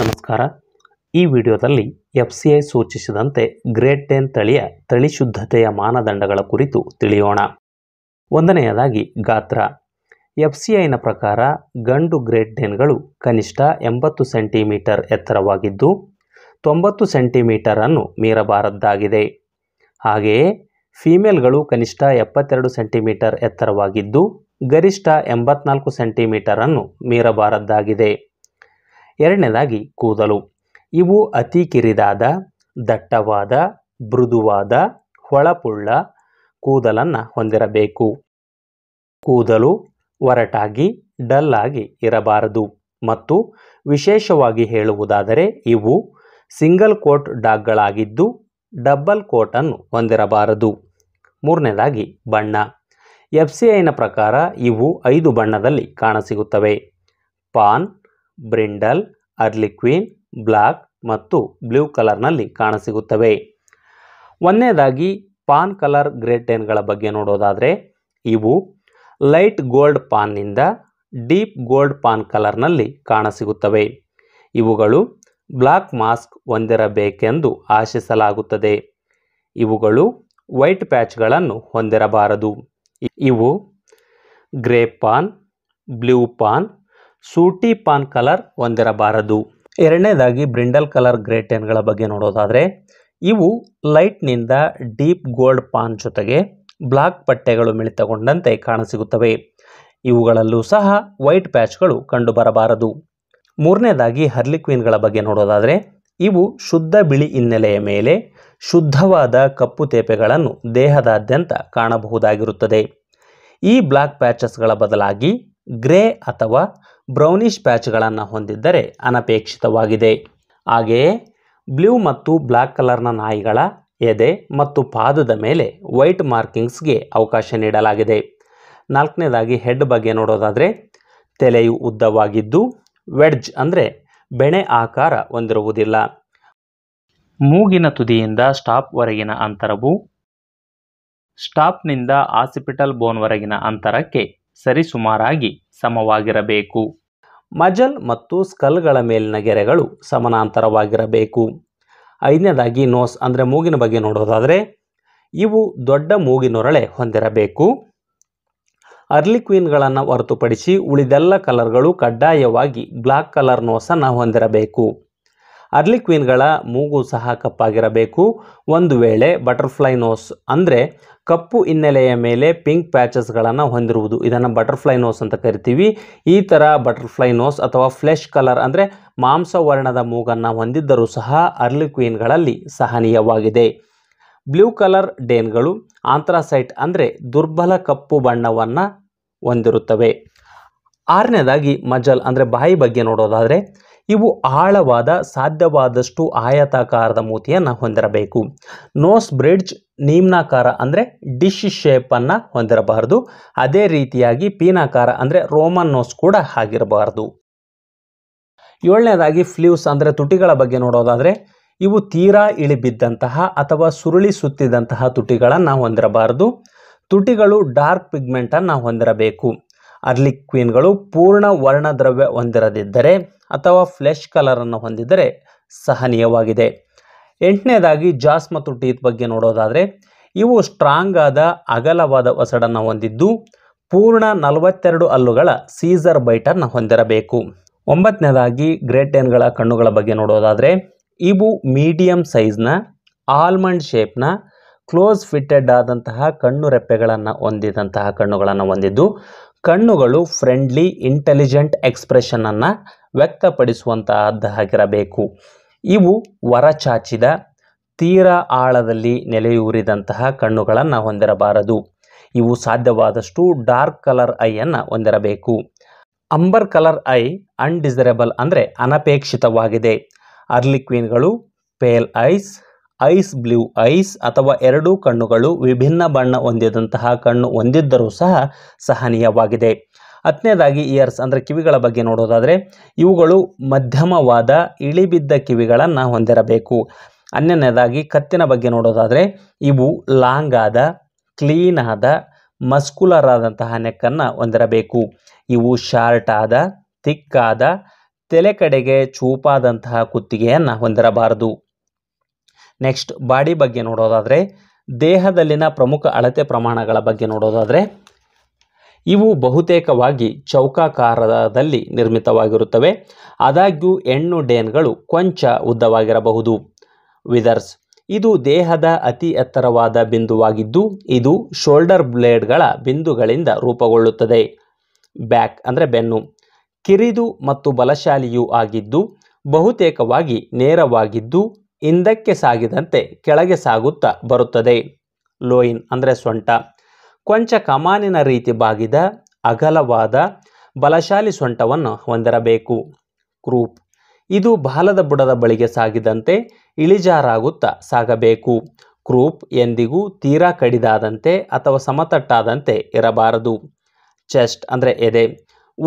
ನಮಸ್ಕಾರ ಈ ವಿಡಿಯೋದಲ್ಲಿ ಎಫ್ ಸಿ ಐ ಸೂಚಿಸಿದಂತೆ ಗ್ರೇಟ್ ಟೆನ್ ತಳಿಯ ತಳಿ ಶುದ್ಧತೆಯ ಮಾನದಂಡಗಳ ಕುರಿತು ತಿಳಿಯೋಣ ಒಂದನೆಯದಾಗಿ ಗಾತ್ರ ಎಫ್ ಸಿ ಐನ ಪ್ರಕಾರ ಗಂಡು ಗ್ರೇಟ್ ಟೆನ್ಗಳು ಕನಿಷ್ಠ ಎಂಬತ್ತು ಸೆಂಟಿಮೀಟರ್ ಎತ್ತರವಾಗಿದ್ದು ತೊಂಬತ್ತು ಸೆಂಟಿಮೀಟರನ್ನು ಮೀರಬಾರದ್ದಾಗಿದೆ ಹಾಗೆಯೇ ಫೀಮೇಲ್ಗಳು ಕನಿಷ್ಠ ಎಪ್ಪತ್ತೆರಡು ಸೆಂಟಿಮೀಟರ್ ಎತ್ತರವಾಗಿದ್ದು ಗರಿಷ್ಠ ಎಂಬತ್ನಾಲ್ಕು ಸೆಂಟಿಮೀಟರನ್ನು ಮೀರಬಾರದ್ದಾಗಿದೆ ಎರಡನೇದಾಗಿ ಕೂದಲು ಇವು ಅತಿ ಕಿರಿದಾದ ದಟ್ಟವಾದ ಮೃದುವಾದ ಹೊಳಪುಳ್ಳ ಕೂದಲನ್ನು ಹೊಂದಿರಬೇಕು ಕೂದಲು ಒರಟಾಗಿ ಡಲ್ಲಾಗಿ ಇರಬಾರದು ಮತ್ತು ವಿಶೇಷವಾಗಿ ಹೇಳುವುದಾದರೆ ಇವು ಸಿಂಗಲ್ ಕೋಟ್ ಡಾಗ್ಗಳಾಗಿದ್ದು ಡಬ್ಬಲ್ ಕೋಟನ್ನು ಹೊಂದಿರಬಾರದು ಮೂರನೇದಾಗಿ ಬಣ್ಣ ಎಫ್ ಸಿ ಐನ ಪ್ರಕಾರ ಇವು ಐದು ಬಣ್ಣದಲ್ಲಿ ಕಾಣಸಿಗುತ್ತವೆ ಪಾನ್ ಬ್ರಿಂಡಲ್ ಕ್ವೀನ್ ಬ್ಲಾಕ್ ಮತ್ತು ಬ್ಲೂ ಕಲರ್ನಲ್ಲಿ ಕಾಣಸಿಗುತ್ತವೆ ಒಂದನೇದಾಗಿ ಪಾನ್ ಕಲರ್ ಗ್ರೇಟೇನ್ಗಳ ಬಗ್ಗೆ ನೋಡೋದಾದರೆ ಇವು ಲೈಟ್ ಗೋಲ್ಡ್ ಪಾನ್ನಿಂದ ಡೀಪ್ ಗೋಲ್ಡ್ ಪಾನ್ ಕಲರ್ನಲ್ಲಿ ಕಾಣಸಿಗುತ್ತವೆ ಇವುಗಳು ಬ್ಲಾಕ್ ಮಾಸ್ಕ್ ಹೊಂದಿರಬೇಕೆಂದು ಆಶಿಸಲಾಗುತ್ತದೆ ಇವುಗಳು ವೈಟ್ ಪ್ಯಾಚ್ಗಳನ್ನು ಹೊಂದಿರಬಾರದು ಇವು grey fawn blue fawn sooty fawn colour ಹೊಂದಿರಬಾರದು ಎರಡನೇದಾಗಿ ಬ್ರಿಂಡಲ್ ಕಲರ್ ಗ್ರೇಟೆನ್ಗಳ ಬಗ್ಗೆ ನೋಡೋದಾದರೆ ಇವು ಲೈಟ್ನಿಂದ ಡೀಪ್ ಗೋಲ್ಡ್ ಪಾನ್ ಜೊತೆಗೆ ಬ್ಲಾಕ್ ಪಟ್ಟೆಗಳು ಮಿಳಿತಗೊಂಡಂತೆ ಕಾಣಸಿಗುತ್ತವೆ ಇವುಗಳಲ್ಲೂ ಸಹ ವೈಟ್ ಪ್ಯಾಚ್ಗಳು ಕಂಡುಬರಬಾರದು ಮೂರನೇದಾಗಿ ಹರ್ಲಿಕ್ವಿನ್ಗಳ ಬಗ್ಗೆ ನೋಡೋದಾದರೆ ಇವು ಶುದ್ಧ ಬಿಳಿ ಹಿನ್ನೆಲೆಯ ಮೇಲೆ ಶುದ್ಧವಾದ ಕಪ್ಪು ತೇಪೆಗಳನ್ನು ದೇಹದಾದ್ಯಂತ ಕಾಣಬಹುದಾಗಿರುತ್ತದೆ ಈ ಬ್ಲಾಕ್ ಪ್ಯಾಚಸ್ಗಳ ಬದಲಾಗಿ ಗ್ರೇ ಅಥವಾ ಬ್ರೌನಿಷ್ ಪ್ಯಾಚ್ಗಳನ್ನು ಹೊಂದಿದ್ದರೆ ಅನಪೇಕ್ಷಿತವಾಗಿದೆ ಹಾಗೆಯೇ ಬ್ಲೂ ಮತ್ತು ಬ್ಲ್ಯಾಕ್ ಕಲರ್ನ ನಾಯಿಗಳ ಎದೆ ಮತ್ತು ಪಾದದ ಮೇಲೆ ವೈಟ್ ಮಾರ್ಕಿಂಗ್ಸ್ಗೆ ಅವಕಾಶ ನೀಡಲಾಗಿದೆ ನಾಲ್ಕನೇದಾಗಿ ಹೆಡ್ ಬಗ್ಗೆ ನೋಡೋದಾದರೆ ತಲೆಯು ಉದ್ದವಾಗಿದ್ದು ವೆಡ್ಜ್ ಅಂದರೆ ಬೆಣೆ ಆಕಾರ ಹೊಂದಿರುವುದಿಲ್ಲ ಮೂಗಿನ ತುದಿಯಿಂದ ಸ್ಟಾಪ್ವರೆಗಿನ ಅಂತರವು ಸ್ಟಾಪ್ನಿಂದ ಆಸಿಪಿಟಲ್ ಬೋನ್ವರೆಗಿನ ಅಂತರಕ್ಕೆ ಸರಿಸುಮಾರಾಗಿ ಸಮವಾಗಿರಬೇಕು ಮಜಲ್ ಮತ್ತು ಸ್ಕಲ್ಗಳ ಮೇಲಿನ ಗೆರೆಗಳು ಸಮಾನಾಂತರವಾಗಿರಬೇಕು ಐದನೇದಾಗಿ ನೋಸ್ ಅಂದರೆ ಮೂಗಿನ ಬಗ್ಗೆ ನೋಡೋದಾದರೆ ಇವು ದೊಡ್ಡ ಮೂಗಿನೊರಳೆ ಹೊಂದಿರಬೇಕು ಅರ್ಲಿ ಕ್ವೀನ್ಗಳನ್ನು ಹೊರತುಪಡಿಸಿ ಉಳಿದೆಲ್ಲ ಕಲರ್ಗಳು ಕಡ್ಡಾಯವಾಗಿ ಬ್ಲ್ಯಾಕ್ ಕಲರ್ ನೋಸನ್ನು ಹೊಂದಿರಬೇಕು ಅರ್ಲಿ ಕ್ವೀನ್ಗಳ ಮೂಗು ಸಹ ಕಪ್ಪಾಗಿರಬೇಕು ಒಂದು ವೇಳೆ ಬಟರ್ಫ್ಲೈ ನೋಸ್ ಅಂದರೆ ಕಪ್ಪು ಹಿನ್ನೆಲೆಯ ಮೇಲೆ ಪಿಂಕ್ ಪ್ಯಾಚಸ್ಗಳನ್ನು ಹೊಂದಿರುವುದು ಇದನ್ನು ಬಟರ್ಫ್ಲೈ ನೋಸ್ ಅಂತ ಕರಿತೀವಿ ಈ ಥರ ಬಟರ್ಫ್ಲೈ ನೋಸ್ ಅಥವಾ ಫ್ಲೆಶ್ ಕಲರ್ ಅಂದರೆ ಮಾಂಸ ವರ್ಣದ ಮೂಗನ್ನು ಹೊಂದಿದ್ದರೂ ಸಹ ಅರ್ಲಿ ಕ್ವೀನ್ಗಳಲ್ಲಿ ಸಹನೀಯವಾಗಿದೆ ಬ್ಲೂ ಕಲರ್ ಡೇನ್ಗಳು ಆಂಥ್ರಾಸೈಟ್ ಅಂದರೆ ದುರ್ಬಲ ಕಪ್ಪು ಬಣ್ಣವನ್ನು ಹೊಂದಿರುತ್ತವೆ ಆರನೇದಾಗಿ ಮಜಲ್ ಅಂದರೆ ಬಾಯಿ ಬಗ್ಗೆ ನೋಡೋದಾದರೆ ಇವು ಆಳವಾದ ಸಾಧ್ಯವಾದಷ್ಟು ಆಯತಾಕಾರದ ಮೂತಿಯನ್ನು ಹೊಂದಿರಬೇಕು ನೋಸ್ ಬ್ರಿಡ್ಜ್ ನೀಮ್ನಾಕಾರ ಅಂದರೆ ಡಿಶ್ ಶೇಪನ್ನು ಹೊಂದಿರಬಾರದು ಅದೇ ರೀತಿಯಾಗಿ ಪೀನಾಕಾರ ಅಂದರೆ ರೋಮನ್ ನೋಸ್ ಕೂಡ ಆಗಿರಬಾರದು ಏಳನೇದಾಗಿ ಫ್ಲೂಸ್ ಅಂದರೆ ತುಟಿಗಳ ಬಗ್ಗೆ ನೋಡೋದಾದರೆ ಇವು ತೀರಾ ಇಳಿಬಿದ್ದಂತಹ ಅಥವಾ ಸುರುಳಿ ಸುತ್ತಿದಂತಹ ತುಟಿಗಳನ್ನು ಹೊಂದಿರಬಾರದು ತುಟಿಗಳು ಡಾರ್ಕ್ ಪಿಗ್ಮೆಂಟನ್ನು ಹೊಂದಿರಬೇಕು ಅರ್ಲಿಕ್ವೀನ್ಗಳು ಕ್ವೀನ್ಗಳು ಪೂರ್ಣ ವರ್ಣದ್ರವ್ಯ ಹೊಂದಿರದಿದ್ದರೆ ಅಥವಾ ಫ್ಲೆಶ್ ಕಲರನ್ನು ಹೊಂದಿದ್ದರೆ ಸಹನೀಯವಾಗಿದೆ ಎಂಟನೇದಾಗಿ ಜಾಸ್ ಮತ್ತು ಟೀತ್ ಬಗ್ಗೆ ನೋಡೋದಾದರೆ ಇವು ಸ್ಟ್ರಾಂಗ್ ಆದ ಅಗಲವಾದ ಒಸಡನ್ನು ಹೊಂದಿದ್ದು ಪೂರ್ಣ ನಲವತ್ತೆರಡು ಹಲ್ಲುಗಳ ಸೀಸರ್ ಬೈಟನ್ನು ಹೊಂದಿರಬೇಕು ಒಂಬತ್ತನೇದಾಗಿ ಗ್ರೇಟ್ ಡೇನ್ಗಳ ಕಣ್ಣುಗಳ ಬಗ್ಗೆ ನೋಡೋದಾದರೆ ಇವು ಮೀಡಿಯಂ ಸೈಜ್ನ ಆಲ್ಮಂಡ್ ಶೇಪ್ನ ಕ್ಲೋಸ್ ಫಿಟ್ಟೆಡ್ ಆದಂತಹ ಕಣ್ಣು ರೆಪ್ಪೆಗಳನ್ನು ಹೊಂದಿದಂತಹ ಕಣ್ಣುಗಳನ್ನು ಹೊಂದಿದ್ದು ಕಣ್ಣುಗಳು ಫ್ರೆಂಡ್ಲಿ ಇಂಟೆಲಿಜೆಂಟ್ ಎಕ್ಸ್ಪ್ರೆಷನನ್ನು ವ್ಯಕ್ತಪಡಿಸುವಂತಹದ್ದಾಗಿರಬೇಕು ಇವು ಹೊರಚಾಚಿದ ತೀರಾ ಆಳದಲ್ಲಿ ನೆಲೆಯೂರಿದಂತಹ ಕಣ್ಣುಗಳನ್ನು ಹೊಂದಿರಬಾರದು ಇವು ಸಾಧ್ಯವಾದಷ್ಟು ಡಾರ್ಕ್ ಕಲರ್ ಐಯನ್ನು ಹೊಂದಿರಬೇಕು ಅಂಬರ್ ಕಲರ್ ಐ ಅನ್ಡಿಸರೇಬಲ್ ಅಂದರೆ ಅನಪೇಕ್ಷಿತವಾಗಿದೆ ಅರ್ಲಿ ಕ್ವೀನ್ಗಳು pale eyes ice blue eyes ಅಥವಾ ಎರಡೂ ಕಣ್ಣುಗಳು ವಿಭಿನ್ನ ಬಣ್ಣ ಹೊಂದಿದಂತಹ ಕಣ್ಣು ಹೊಂದಿದ್ದರೂ ಸಹ ಸಹನೀಯವಾಗಿದೆ ಹತ್ತನೇದಾಗಿ ಇಯರ್ಸ್ ಅಂದರೆ ಕಿವಿಗಳ ಬಗ್ಗೆ ನೋಡೋದಾದರೆ ಇವುಗಳು ಮಧ್ಯಮವಾದ ಇಳಿಬಿದ್ದ ಕಿವಿಗಳನ್ನು ಹೊಂದಿರಬೇಕು ಹನ್ನೆರಡನೇದಾಗಿ ಕತ್ತಿನ ಬಗ್ಗೆ ನೋಡೋದಾದರೆ ಇವು ಲಾಂಗ್ ಆದ ಕ್ಲೀನ್ ಆದ ಮಸ್ಕುಲರ್ ಆದಂತಹ ನೆಕ್ಕನ್ನು ಹೊಂದಿರಬೇಕು ಇವು ಶಾರ್ಟ್ ಆದ ತಿಕ್ಕಾದ ತಲೆ ಕಡೆಗೆ ಚೂಪಾದಂತಹ ಕುತ್ತಿಗೆಯನ್ನು ಹೊಂದಿರಬಾರದು ನೆಕ್ಸ್ಟ್ ಬಾಡಿ ಬಗ್ಗೆ ನೋಡೋದಾದರೆ ದೇಹದಲ್ಲಿನ ಪ್ರಮುಖ ಅಳತೆ ಪ್ರಮಾಣಗಳ ಬಗ್ಗೆ ನೋಡೋದಾದರೆ ಇವು ಬಹುತೇಕವಾಗಿ ಚೌಕಾಕಾರದಲ್ಲಿ ನಿರ್ಮಿತವಾಗಿರುತ್ತವೆ ಆದಾಗ್ಯೂ ಹೆಣ್ಣು ಡೇನ್ಗಳು ಕೊಂಚ ಉದ್ದವಾಗಿರಬಹುದು ವಿದರ್ಸ್ ಇದು ದೇಹದ ಅತಿ ಎತ್ತರವಾದ ಬಿಂದುವಾಗಿದ್ದು ಇದು ಶೋಲ್ಡರ್ ಬ್ಲೇಡ್ಗಳ ಬಿಂದುಗಳಿಂದ ರೂಪುಗೊಳ್ಳುತ್ತದೆ ಬ್ಯಾಕ್ ಅಂದರೆ ಬೆನ್ನು ಕಿರಿದು ಮತ್ತು ಬಲಶಾಲಿಯೂ ಆಗಿದ್ದು ಬಹುತೇಕವಾಗಿ ನೇರವಾಗಿದ್ದು ಹಿಂದಕ್ಕೆ ಸಾಗಿದಂತೆ ಕೆಳಗೆ ಸಾಗುತ್ತಾ ಬರುತ್ತದೆ ಲೋಯಿನ್ ಅಂದರೆ ಸೊಂಟ ಕೊಂಚ ಕಮಾನಿನ ರೀತಿ ಬಾಗಿದ ಅಗಲವಾದ ಬಲಶಾಲಿ ಸೊಂಟವನ್ನು ಹೊಂದಿರಬೇಕು ಕ್ರೂಪ್ ಇದು ಬಾಲದ ಬುಡದ ಬಳಿಗೆ ಸಾಗಿದಂತೆ ಇಳಿಜಾರಾಗುತ್ತಾ ಸಾಗಬೇಕು ಕ್ರೂಪ್ ಎಂದಿಗೂ ತೀರಾ ಕಡಿದಾದಂತೆ ಅಥವಾ ಸಮತಟ್ಟಾದಂತೆ ಇರಬಾರದು ಚೆಸ್ಟ್ ಅಂದರೆ ಎದೆ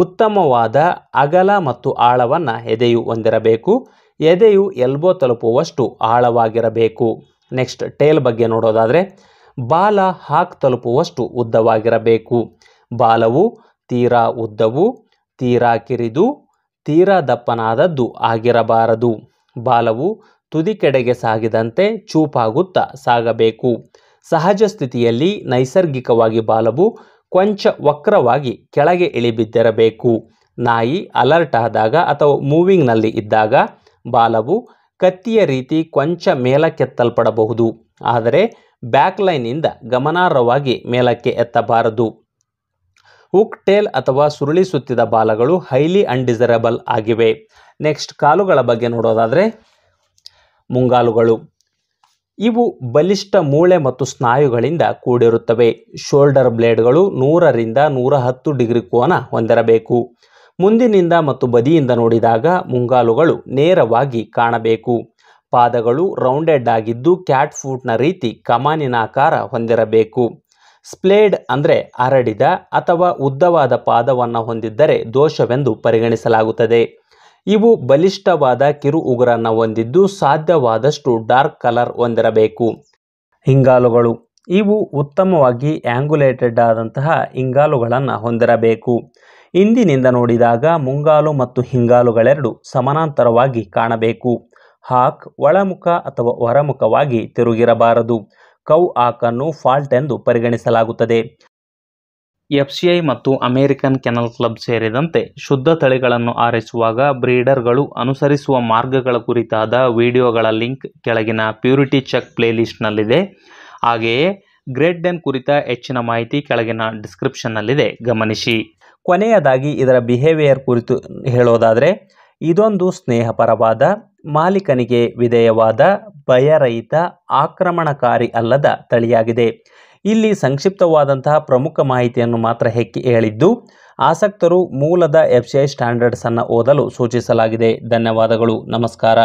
ಉತ್ತಮವಾದ ಅಗಲ ಮತ್ತು ಆಳವನ್ನು ಎದೆಯು ಹೊಂದಿರಬೇಕು ಎದೆಯು ಎಲ್ಬೋ ತಲುಪುವಷ್ಟು ಆಳವಾಗಿರಬೇಕು ನೆಕ್ಸ್ಟ್ ಟೇಲ್ ಬಗ್ಗೆ ನೋಡೋದಾದರೆ ಬಾಲ ಹಾಕ್ ತಲುಪುವಷ್ಟು ಉದ್ದವಾಗಿರಬೇಕು ಬಾಲವು ತೀರಾ ಉದ್ದವು ತೀರಾ ಕಿರಿದು ತೀರಾ ದಪ್ಪನಾದದ್ದು ಆಗಿರಬಾರದು ಬಾಲವು ತುದಿಕೆಡೆಗೆ ಸಾಗಿದಂತೆ ಚೂಪಾಗುತ್ತಾ ಸಾಗಬೇಕು ಸಹಜ ಸ್ಥಿತಿಯಲ್ಲಿ ನೈಸರ್ಗಿಕವಾಗಿ ಬಾಲವು ಕೊಂಚ ವಕ್ರವಾಗಿ ಕೆಳಗೆ ಇಳಿಬಿದ್ದಿರಬೇಕು ನಾಯಿ ಅಲರ್ಟ್ ಆದಾಗ ಅಥವಾ ಮೂವಿಂಗ್ನಲ್ಲಿ ಇದ್ದಾಗ ಬಾಲವು ಕತ್ತಿಯ ರೀತಿ ಕೊಂಚ ಮೇಲಕ್ಕೆತ್ತಲ್ಪಡಬಹುದು ಆದರೆ ಬ್ಯಾಕ್ಲೈನಿಂದ ಗಮನಾರ್ಹವಾಗಿ ಮೇಲಕ್ಕೆ ಎತ್ತಬಾರದು ಹುಕ್ ಟೇಲ್ ಅಥವಾ ಸುರುಳಿ ಸುತ್ತಿದ ಬಾಲಗಳು ಹೈಲಿ ಅನ್ಡಿಸರಬಲ್ ಆಗಿವೆ ನೆಕ್ಸ್ಟ್ ಕಾಲುಗಳ ಬಗ್ಗೆ ನೋಡೋದಾದರೆ ಮುಂಗಾಲುಗಳು ಇವು ಬಲಿಷ್ಠ ಮೂಳೆ ಮತ್ತು ಸ್ನಾಯುಗಳಿಂದ ಕೂಡಿರುತ್ತವೆ ಶೋಲ್ಡರ್ ಬ್ಲೇಡ್ಗಳು ನೂರರಿಂದ ನೂರ ಹತ್ತು ಡಿಗ್ರಿ ಕೋನ ಹೊಂದಿರಬೇಕು ಮುಂದಿನಿಂದ ಮತ್ತು ಬದಿಯಿಂದ ನೋಡಿದಾಗ ಮುಂಗಾಲುಗಳು ನೇರವಾಗಿ ಕಾಣಬೇಕು ಪಾದಗಳು ರೌಂಡೆಡ್ ಆಗಿದ್ದು ಕ್ಯಾಟ್ ಫೂಟ್ನ ರೀತಿ ಕಮಾನಿನ ಆಕಾರ ಹೊಂದಿರಬೇಕು ಸ್ಪ್ಲೇಡ್ ಅಂದರೆ ಹರಡಿದ ಅಥವಾ ಉದ್ದವಾದ ಪಾದವನ್ನು ಹೊಂದಿದ್ದರೆ ದೋಷವೆಂದು ಪರಿಗಣಿಸಲಾಗುತ್ತದೆ ಇವು ಬಲಿಷ್ಠವಾದ ಕಿರು ಉಗುರನ್ನು ಹೊಂದಿದ್ದು ಸಾಧ್ಯವಾದಷ್ಟು ಡಾರ್ಕ್ ಕಲರ್ ಹೊಂದಿರಬೇಕು ಹಿಂಗಾಲುಗಳು ಇವು ಉತ್ತಮವಾಗಿ ಆ್ಯಂಗುಲೇಟೆಡ್ ಆದಂತಹ ಹಿಂಗಾಲುಗಳನ್ನು ಹೊಂದಿರಬೇಕು ಇಂದಿನಿಂದ ನೋಡಿದಾಗ ಮುಂಗಾಲು ಮತ್ತು ಹಿಂಗಾಲುಗಳೆರಡು ಸಮಾನಾಂತರವಾಗಿ ಕಾಣಬೇಕು ಹಾಕ್ ಒಳಮುಖ ಅಥವಾ ಹೊರಮುಖವಾಗಿ ತಿರುಗಿರಬಾರದು ಕೌ ಆಕನ್ನು ಫಾಲ್ಟ್ ಎಂದು ಪರಿಗಣಿಸಲಾಗುತ್ತದೆ ಎಫ್ಸಿಐ ಮತ್ತು ಅಮೆರಿಕನ್ ಕೆನಲ್ ಕ್ಲಬ್ ಸೇರಿದಂತೆ ಶುದ್ಧ ತಳಿಗಳನ್ನು ಆರಿಸುವಾಗ ಬ್ರೀಡರ್ಗಳು ಅನುಸರಿಸುವ ಮಾರ್ಗಗಳ ಕುರಿತಾದ ವಿಡಿಯೋಗಳ ಲಿಂಕ್ ಕೆಳಗಿನ ಪ್ಯೂರಿಟಿ ಚೆಕ್ ಪ್ಲೇಲಿಸ್ಟ್ನಲ್ಲಿದೆ ಹಾಗೆಯೇ ಗ್ರೇಟ್ ಡೆನ್ ಕುರಿತ ಹೆಚ್ಚಿನ ಮಾಹಿತಿ ಕೆಳಗಿನ ಡಿಸ್ಕ್ರಿಪ್ಷನ್ನಲ್ಲಿದೆ ಗಮನಿಸಿ ಕೊನೆಯದಾಗಿ ಇದರ ಬಿಹೇವಿಯರ್ ಕುರಿತು ಹೇಳೋದಾದರೆ ಇದೊಂದು ಸ್ನೇಹಪರವಾದ ಮಾಲೀಕನಿಗೆ ವಿಧೇಯವಾದ ಭಯರಹಿತ ಆಕ್ರಮಣಕಾರಿ ಅಲ್ಲದ ತಳಿಯಾಗಿದೆ ಇಲ್ಲಿ ಸಂಕ್ಷಿಪ್ತವಾದಂತಹ ಪ್ರಮುಖ ಮಾಹಿತಿಯನ್ನು ಮಾತ್ರ ಹೆಕ್ಕಿ ಹೇಳಿದ್ದು ಆಸಕ್ತರು ಮೂಲದ ಎಫ್ ಸಿ ಸ್ಟ್ಯಾಂಡರ್ಡ್ಸನ್ನು ಓದಲು ಸೂಚಿಸಲಾಗಿದೆ ಧನ್ಯವಾದಗಳು ನಮಸ್ಕಾರ